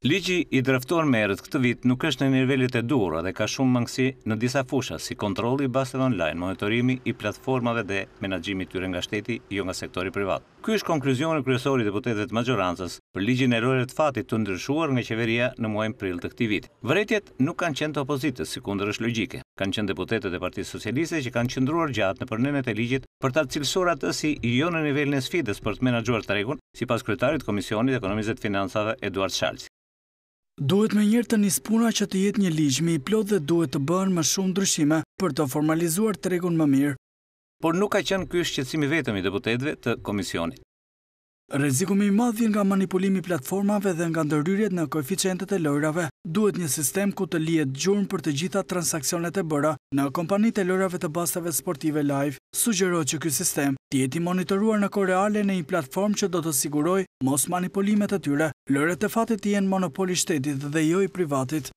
Ligji i draftuar merët këtë vit nuk është në nivellit e dura dhe ka shumë mangësi në disa fusha si kontroli baset online, monitorimi i platformave dhe menagjimi tyre nga shteti, jo nga sektori privat. Ky është konkluzion e kryesori deputetve të majorancës për ligjin e rojre të fatit të ndryshuar nga qeveria në muajnë pril të këti vit. Vëretjet nuk kanë qenë të opozitës si kunder është logike. Kanë qenë deputetet e partijës Socialiste që kanë qëndruar gjatë në përnenet e ligjit për të cilësorat si jo në nivellin e sfides për të menagjuar të regun, si pas kryetarit Komisionit Ekonomizet Finansave Eduard Shalci. Duhet me njërë të një spuna që të jetë një ligjmi i plot dhe duhet të bënë më shumë ndryshime për të formalizuar tregun më mirë. Por nuk ka qenë ky shqetësimi vetëm i deputetëve të komisionit. Rezikumi i madh vjen nga manipulimi i platformave dhe nga ndërhyrjet në koeficientet e lojrave. Duhet një sistem ku të lihet gjurmë për të gjitha transaksionet e bëra në kompanitë e lojrave të bastave sportive live. Sugjerohet që ky sistem të jetë monitoruar në kohë reale në një platformë që do të sigurojë mos manipulimet e tyre. Lojrat e fatit janë monopoli i shtetit dhe jo i privatit.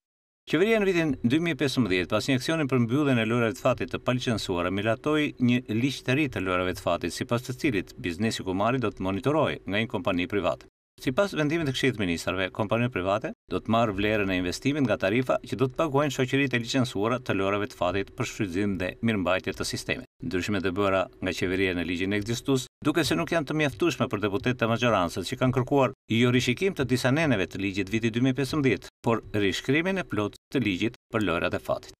Qeveria në vitin 2015, pas një aksionin për mbyllin e lojrave të fatit të palicensuara milatoj një lishtëri të lojrave të fatit, si pas të cilit, biznesi kumari do të monitoroj nga një kompani privatë. Si pas vendimit të këshitë ministrave, kompanjët private do të marrë vlerën e investimin nga tarifa që do të paguajnë shoqërit e licensuara të lorëve të fatit për shfrydzin dhe mirëmbajtje të sistemi. Ndryshme të bëra nga qeveria në ligjin e këzistus, duke se nuk janë të mjeftushme për deputet të majoransët që kanë kërkuar i jo rishikim të disa neneve të ligjit viti 2015, por rishkrimin e plot të ligjit për lorët e fatit.